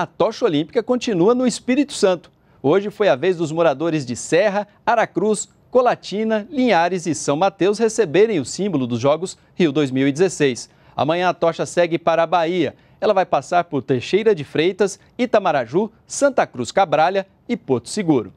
a tocha olímpica continua no Espírito Santo. Hoje foi a vez dos moradores de Serra, Aracruz, Colatina, Linhares e São Mateus receberem o símbolo dos Jogos Rio 2016. Amanhã a tocha segue para a Bahia. Ela vai passar por Teixeira de Freitas, Itamaraju, Santa Cruz Cabralha e Porto Seguro.